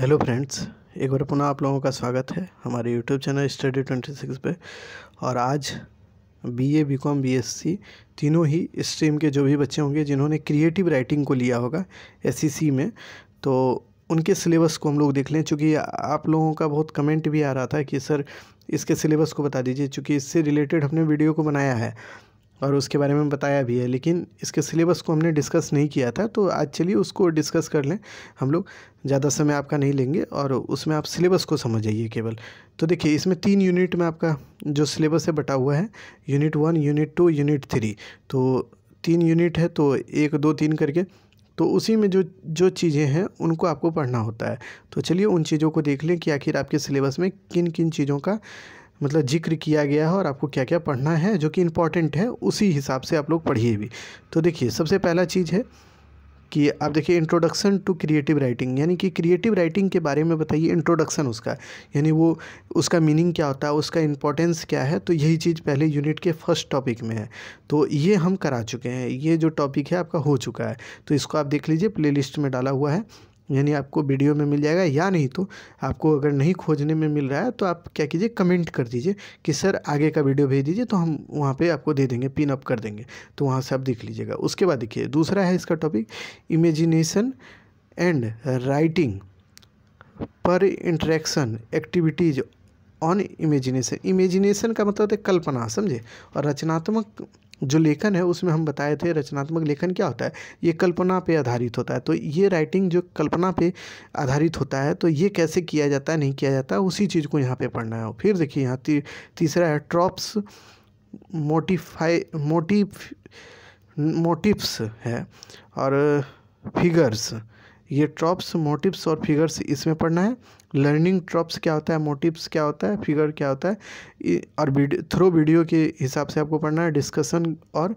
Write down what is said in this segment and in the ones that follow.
hello friends एक बार पुनः आप लोगों का स्वागत है हमारे YouTube channel study twenty six पर और आज B B A com B S C तीनों ही स्ट्रीम के जो भी बच्चे होंगे जिन्होंने क्रिएटिव राइटिंग को लिया होगा एस सी सी में तो उनके सिलेबस को हम लोग देख लें चूँकि आप लोगों का बहुत कमेंट भी आ रहा था कि सर इसके सिलेबस को बता दीजिए चूँकि इससे रिलेटेड हमने वीडियो को बनाया है और उसके बारे में बताया भी है लेकिन इसके सिलेबस को हमने डिस्कस नहीं किया था तो आज चलिए उसको डिस्कस कर लें हम लोग ज़्यादा समय आपका नहीं लेंगे और उसमें आप सिलेबस को समझ जाइए केवल तो देखिए इसमें तीन यूनिट में आपका जो सिलेबस है बटा हुआ है unit one unit two unit three तो तीन यूनिट है तो एक दो तीन करके तो उसी में जो जो चीज़ें हैं उनको आपको पढ़ना होता है तो चलिए उन चीज़ों को देख लें कि आखिर आपके सिलेबस में किन किन चीज़ों का मतलब जिक्र किया गया है और आपको क्या क्या पढ़ना है जो कि इम्पॉर्टेंट है उसी हिसाब से आप लोग पढ़िए भी तो देखिए सबसे पहला चीज़ है कि आप देखिए इंट्रोडक्शन टू क्रिएटिव राइटिंग यानी कि क्रिएटिव राइटिंग के बारे में बताइए इंट्रोडक्शन उसका यानी वो उसका मीनिंग क्या होता है उसका इंपॉर्टेंस क्या है तो यही चीज़ पहले यूनिट के फर्स्ट टॉपिक में है तो ये हम करा चुके हैं ये जो टॉपिक है आपका हो चुका है तो इसको आप देख लीजिए प्ले में डाला हुआ है यानी आपको वीडियो में मिल जाएगा या नहीं तो आपको अगर नहीं खोजने में मिल रहा है तो आप क्या कीजिए कमेंट कर दीजिए कि सर आगे का वीडियो भेज दीजिए तो हम वहाँ पे आपको दे देंगे पिन अप कर देंगे तो वहाँ से आप देख लीजिएगा उसके बाद देखिए दूसरा है इसका टॉपिक इमेजिनेशन एंड राइटिंग पर interaction activities on imagination imagination का मतलब होता है कल्पना समझे और रचनात्मक जो लेखन है उसमें हम बताए थे रचनात्मक लेखन क्या होता है ये कल्पना पे आधारित होता है तो ये राइटिंग जो कल्पना पे आधारित होता है तो ये कैसे किया जाता है नहीं किया जाता उसी चीज़ को यहाँ पे पढ़ना है फिर देखिए यहाँ ती, तीसरा है ट्रॉप्स मोटिफाई मोटिफ मोटिव्स है और फिगर्स ये ट्रॉप्स मोटिव्स और फिगर्स इसमें पढ़ना है लर्निंग ट्रॉप्स क्या होता है मोटिव्स क्या होता है फिगर क्या होता है और वीडियो थ्रो वीडियो के हिसाब से आपको पढ़ना है डिस्कशन और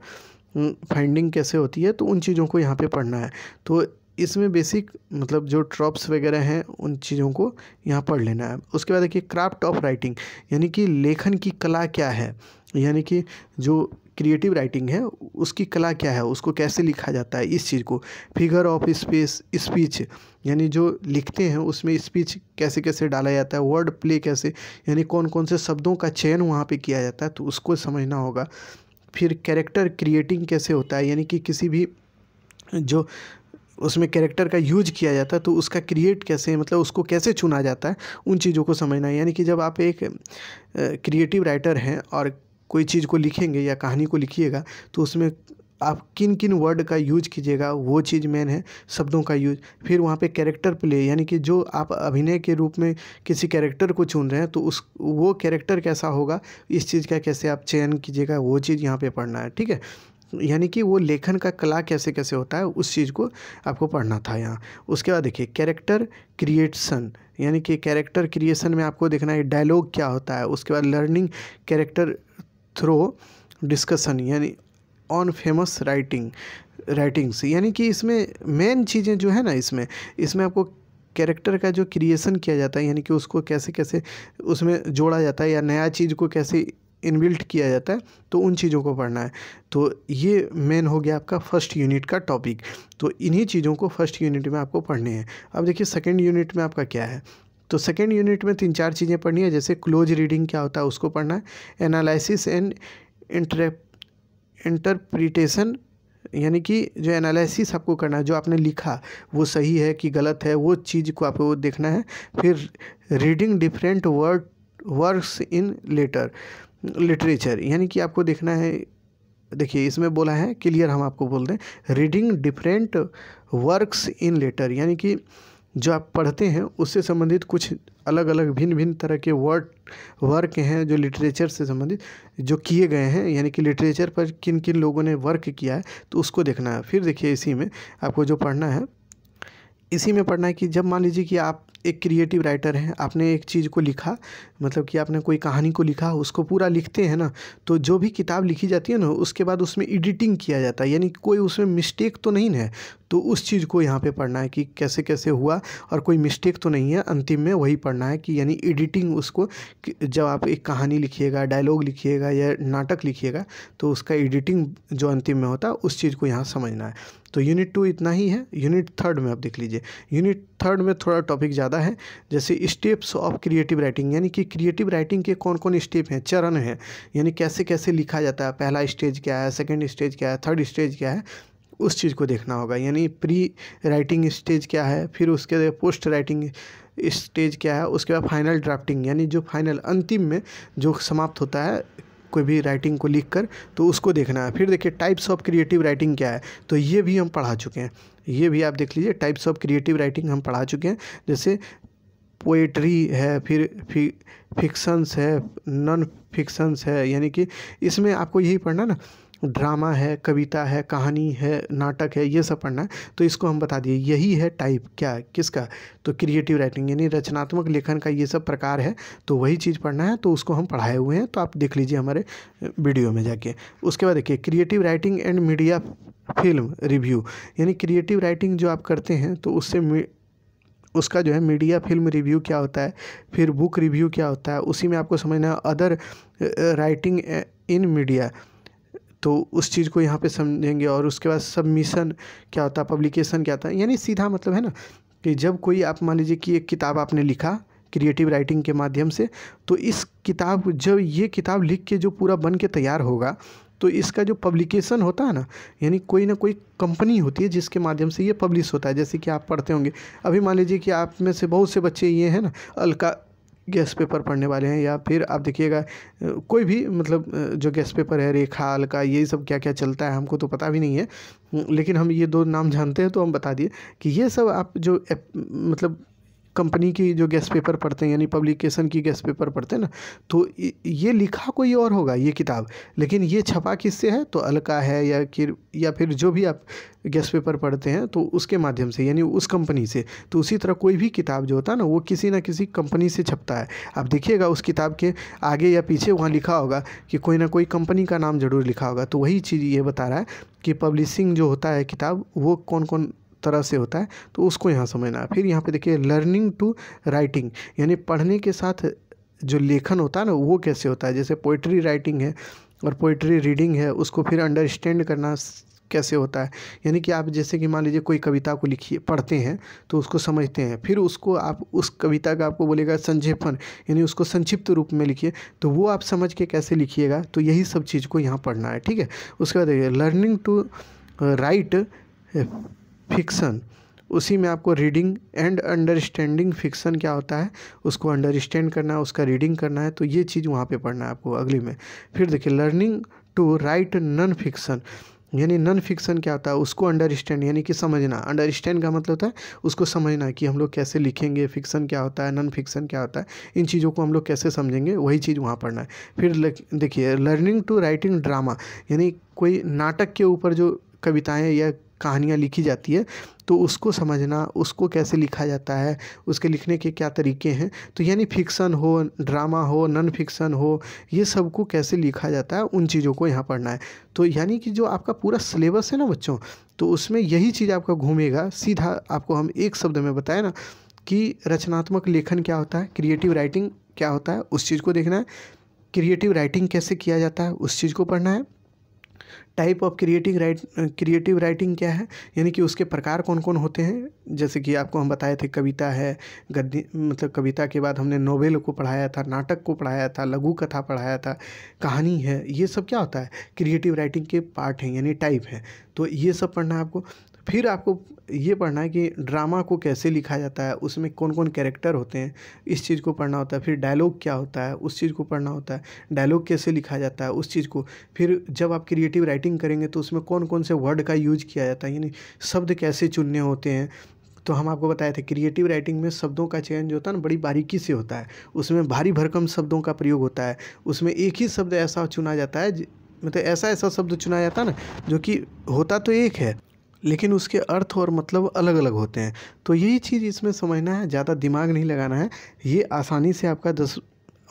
फाइंडिंग कैसे होती है तो उन चीज़ों को यहाँ पे पढ़ना है तो इसमें बेसिक मतलब जो ट्रॉप्स वगैरह हैं उन चीज़ों को यहाँ पढ़ लेना है उसके बाद देखिए क्राफ्ट ऑफ राइटिंग यानी कि लेखन की कला क्या है यानी कि जो क्रिएटिव राइटिंग है उसकी कला क्या है उसको कैसे लिखा जाता है इस चीज़ को फिगर ऑफ स्पेस स्पीच यानी जो लिखते हैं उसमें स्पीच कैसे कैसे डाला जाता है वर्ड प्ले कैसे यानी कौन कौन से शब्दों का चयन वहाँ पे किया जाता है तो उसको समझना होगा फिर कैरेक्टर क्रिएटिंग कैसे होता है यानी कि किसी भी जो उसमें कैरेक्टर का यूज किया जाता है तो उसका क्रिएट कैसे मतलब उसको कैसे चुना जाता है उन चीज़ों को समझना है यानी कि जब आप एक क्रिएटिव राइटर हैं और कोई चीज़ को लिखेंगे या कहानी को लिखिएगा तो उसमें आप किन किन वर्ड का यूज कीजिएगा वो चीज़ मेन है शब्दों का यूज फिर वहाँ पे कैरेक्टर प्ले यानी कि जो आप अभिनय के रूप में किसी कैरेक्टर को चुन रहे हैं तो उस वो कैरेक्टर कैसा होगा इस चीज़ का कैसे आप चयन कीजिएगा वो चीज़ यहाँ पे पढ़ना है ठीक है यानी कि वो लेखन का कला कैसे कैसे होता है उस चीज़ को आपको पढ़ना था यहाँ उसके बाद देखिए कैरेक्टर क्रिएटसन यानी कि कैरेक्टर क्रिएशन में आपको देखना है डायलॉग क्या होता है उसके बाद लर्निंग कैरेक्टर थ्रो डिस्कशन यानी ऑन फेमस राइटिंग राइटिंग्स यानी कि इसमें मेन चीज़ें जो है ना इसमें इसमें आपको कैरेक्टर का जो क्रिएशन किया जाता है यानी कि उसको कैसे कैसे उसमें जोड़ा जाता है या नया चीज़ को कैसे इनबिल्ट किया जाता है तो उन चीज़ों को पढ़ना है तो ये मेन हो गया आपका फर्स्ट यूनिट का टॉपिक तो इन्हीं चीज़ों को फर्स्ट यूनिट में आपको पढ़ने हैं अब देखिए सेकेंड यूनिट में आपका क्या है तो सेकेंड यूनिट में तीन चार चीज़ें पढ़नी है जैसे क्लोज रीडिंग क्या होता है उसको पढ़ना है एनालिसिस एंड इंटर इंटरप्रिटेशन यानी कि जो एनालिसिस आपको करना है जो आपने लिखा वो सही है कि गलत है वो चीज़ को आपको देखना है फिर reading different word works in letter literature यानी कि आपको देखना है देखिए इसमें बोला है क्लियर हम आपको बोल दें reading different works in letter यानी कि जो आप पढ़ते हैं उससे संबंधित कुछ अलग अलग भिन्न भिन्न तरह के वर्ड वर्क हैं जो लिटरेचर से संबंधित जो किए गए हैं यानी कि लिटरेचर पर किन किन लोगों ने वर्क किया है तो उसको देखना है फिर देखिए इसी में आपको जो पढ़ना है इसी में पढ़ना है कि जब मान लीजिए कि आप एक क्रिएटिव राइटर हैं आपने एक चीज़ को लिखा मतलब कि आपने कोई कहानी को लिखा उसको पूरा लिखते हैं ना तो जो भी किताब लिखी जाती है ना उसके बाद उसमें एडिटिंग किया जाता है यानी कोई उसमें मिस्टेक तो नहीं है तो उस चीज़ को यहाँ पे पढ़ना है कि कैसे कैसे हुआ और कोई मिस्टेक तो नहीं है अंतिम में वही पढ़ना है कि यानी एडिटिंग उसको जब आप एक कहानी लिखिएगा डायलॉग लिखिएगा या नाटक लिखिएगा तो उसका एडिटिंग जो अंतिम में होता है उस चीज़ को यहाँ समझना है तो यूनिट टू इतना ही है यूनिट थर्ड में आप देख लीजिए यूनिट थर्ड में थोड़ा टॉपिक ज़्यादा ज़्यादा है जैसे स्टेप्स ऑफ क्रिएटिव राइटिंग यानी कि क्रिएटिव राइटिंग के कौन कौन स्टेप हैं चरण है यानी कैसे कैसे लिखा जाता है पहला स्टेज क्या है सेकेंड स्टेज क्या है थर्ड स्टेज क्या है उस चीज़ को देखना होगा यानी प्री राइटिंग स्टेज क्या है फिर उसके बाद पोस्ट राइटिंग स्टेज क्या है उसके बाद फाइनल ड्राफ्टिंग यानी जो फाइनल अंतिम में जो समाप्त होता है कोई भी राइटिंग को लिख कर तो उसको देखना है फिर देखिए टाइप्स ऑफ क्रिएटिव राइटिंग क्या है तो ये भी हम पढ़ा चुके हैं ये भी आप देख लीजिए टाइप्स ऑफ क्रिएटिव राइटिंग हम पढ़ा चुके हैं जैसे पोएट्री है फिर फि, फिक्शंस है नॉन फिक्सन्स है यानी कि इसमें आपको यही पढ़ना ना ड्रामा है कविता है कहानी है नाटक है ये सब पढ़ना है तो इसको हम बता दिए यही है टाइप क्या किसका तो क्रिएटिव राइटिंग यानी रचनात्मक लेखन का ये सब प्रकार है तो वही चीज़ पढ़ना है तो उसको हम पढ़ाए हुए हैं तो आप देख लीजिए हमारे वीडियो में जाके उसके बाद देखिए creative writing and media film review यानी क्रिएटिव राइटिंग जो आप करते हैं तो उससे उसका जो है मीडिया फिल्म रिव्यू क्या होता है फिर बुक रिव्यू क्या होता है उसी में आपको समझना है अदर राइटिंग इन मीडिया तो उस चीज़ को यहाँ पे समझेंगे और उसके बाद सबमिशन क्या होता है पब्लिकेशन क्या होता है यानी सीधा मतलब है ना कि जब कोई आप मान लीजिए कि एक किताब आपने लिखा क्रिएटिव राइटिंग के माध्यम से तो इस किताब जब ये किताब लिख के जो पूरा बन के तैयार होगा तो इसका जो पब्लिकेशन होता है ना यानी कोई ना कोई कंपनी होती है जिसके माध्यम से ये पब्लिश होता है जैसे कि आप पढ़ते होंगे अभी मान लीजिए कि आप में से बहुत से बच्चे ये हैं ना अलका गैस पेपर पढ़ने वाले हैं या फिर आप देखिएगा कोई भी मतलब जो गैस पेपर है रेखा का ये सब क्या क्या चलता है हमको तो पता भी नहीं है लेकिन हम ये दो नाम जानते हैं तो हम बता दिए कि ये सब आप जो मतलब कंपनी की जो गेस्ट पेपर पढ़ते हैं यानी पब्लिकेशन की गेस्ट पेपर पढ़ते हैं ना तो ये लिखा कोई और होगा ये किताब लेकिन ये छपा किससे है तो अलका है या फिर या फिर जो भी आप गेस्ट पेपर पढ़ते हैं तो उसके माध्यम से यानी उस कंपनी से तो उसी तरह कोई भी किताब जो होता है ना वो किसी ना किसी कंपनी से छपता है आप देखिएगा उस किताब के आगे या पीछे वहाँ लिखा होगा कि कोई ना कोई कंपनी का नाम ज़रूर लिखा होगा तो वही चीज़ ये बता रहा है कि पब्लिशिंग जो होता है किताब वो कौन कौन तरह से होता है तो उसको यहाँ समझना है फिर यहाँ पे देखिए लर्निंग टू राइटिंग यानी पढ़ने के साथ जो लेखन होता है ना वो कैसे होता है जैसे पोइट्री राइटिंग है और पोइट्री रीडिंग है उसको फिर अंडरस्टैंड करना कैसे होता है यानी कि आप जैसे कि मान लीजिए कोई कविता को लिखिए पढ़ते हैं तो उसको समझते हैं फिर उसको आप उस कविता का आपको बोलेगा संक्षेपण यानी उसको संक्षिप्त रूप में लिखिए तो वो आप समझ के कैसे लिखिएगा तो यही सब चीज़ को यहाँ पढ़ना है ठीक है उसके बाद देखिए लर्निंग टू राइट फिक्सन उसी में आपको रीडिंग एंड अंडरस्टैंडिंग फिक्सन क्या होता है उसको अंडरस्टैंड करना है उसका रीडिंग करना है तो ये चीज़ वहाँ पे पढ़ना है आपको अगली में फिर देखिए learning to write non fiction यानी नन फिक्सन क्या होता है उसको अंडरस्टैंड यानी कि समझना अंडरस्टैंड का मतलब होता है उसको समझना कि हम लोग कैसे लिखेंगे फिक्सन क्या होता है नॉन फिक्सन क्या होता है इन चीज़ों को हम लोग कैसे समझेंगे वही चीज़ वहाँ पढ़ना है फिर देखिए लर्निंग टू राइटिंग ड्रामा यानी कोई नाटक के ऊपर जो कविताएं या कहानियाँ लिखी जाती है तो उसको समझना उसको कैसे लिखा जाता है उसके लिखने के क्या तरीके हैं तो यानी फिक्सन हो ड्रामा हो नॉन फिक्सन हो ये सब को कैसे लिखा जाता है उन चीज़ों को यहाँ पढ़ना है तो यानी कि जो आपका पूरा सिलेबस है ना बच्चों तो उसमें यही चीज़ आपका घूमेगा सीधा आपको हम एक शब्द में बताए ना कि रचनात्मक लेखन क्या होता है क्रिएटिव राइटिंग क्या होता है उस चीज़ को देखना है क्रिएटिव राइटिंग कैसे किया जाता है उस चीज़ को पढ़ना है type of creative write creative writing क्या है यानी कि उसके प्रकार कौन कौन होते हैं जैसे कि आपको हम बताए थे कविता है गद्य मतलब कविता के बाद हमने नोवेल को पढ़ाया था नाटक को पढ़ाया था लघु कथा पढ़ाया था कहानी है ये सब क्या होता है क्रिएटिव राइटिंग के पार्ट हैं यानी टाइप है तो ये सब पढ़ना आपको फिर आपको ये पढ़ना है कि ड्रामा को कैसे लिखा जाता है उसमें कौन कौन कैरेक्टर होते हैं इस चीज़ को पढ़ना होता है फिर डायलॉग क्या होता है उस चीज़ को पढ़ना होता है डायलॉग कैसे लिखा जाता है उस चीज़ को फिर जब आप क्रिएटिव राइटिंग करेंगे तो उसमें कौन कौन से वर्ड का यूज किया जाता है यानी शब्द कैसे चुनने होते हैं तो हम आपको बताए थे क्रिएटिव राइटिंग में शब्दों का चयन जो होता है ना बड़ी बारीकी से होता है उसमें भारी भरकम शब्दों का प्रयोग होता है उसमें एक ही शब्द ऐसा चुना जाता है मतलब ऐसा ऐसा शब्द चुना जाता है ना जो कि होता तो एक है लेकिन उसके अर्थ और मतलब अलग अलग होते हैं तो यही चीज़ इसमें समझना है ज़्यादा दिमाग नहीं लगाना है ये आसानी से आपका दस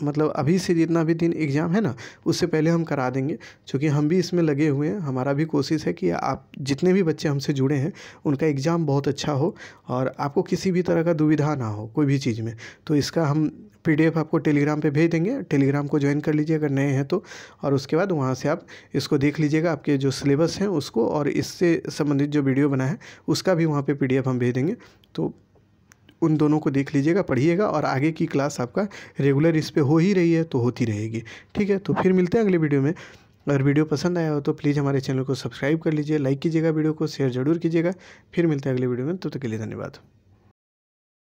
मतलब अभी से जितना भी दिन एग्ज़ाम है ना उससे पहले हम करा देंगे क्योंकि हम भी इसमें लगे हुए हैं हमारा भी कोशिश है कि आप जितने भी बच्चे हमसे जुड़े हैं उनका एग्ज़ाम बहुत अच्छा हो और आपको किसी भी तरह का दुविधा ना हो कोई भी चीज़ में तो इसका हम पीडीएफ आपको टेलीग्राम पे भेज देंगे टेलीग्राम को ज्वाइन कर लीजिए अगर नए हैं तो और उसके बाद वहाँ से आप इसको देख लीजिएगा आपके जो सिलेबस हैं उसको और इससे संबंधित जो वीडियो बना है उसका भी वहाँ पर पी हम भेज देंगे तो उन दोनों को देख लीजिएगा पढ़िएगा और आगे की क्लास आपका रेगुलर इस पर हो ही रही है तो होती रहेगी ठीक है तो फिर मिलते हैं अगले वीडियो में अगर वीडियो पसंद आया हो तो प्लीज़ हमारे चैनल को सब्सक्राइब कर लीजिए लाइक कीजिएगा वीडियो को शेयर जरूर कीजिएगा फिर मिलते हैं अगले वीडियो में तब तो तक तो के लिए धन्यवाद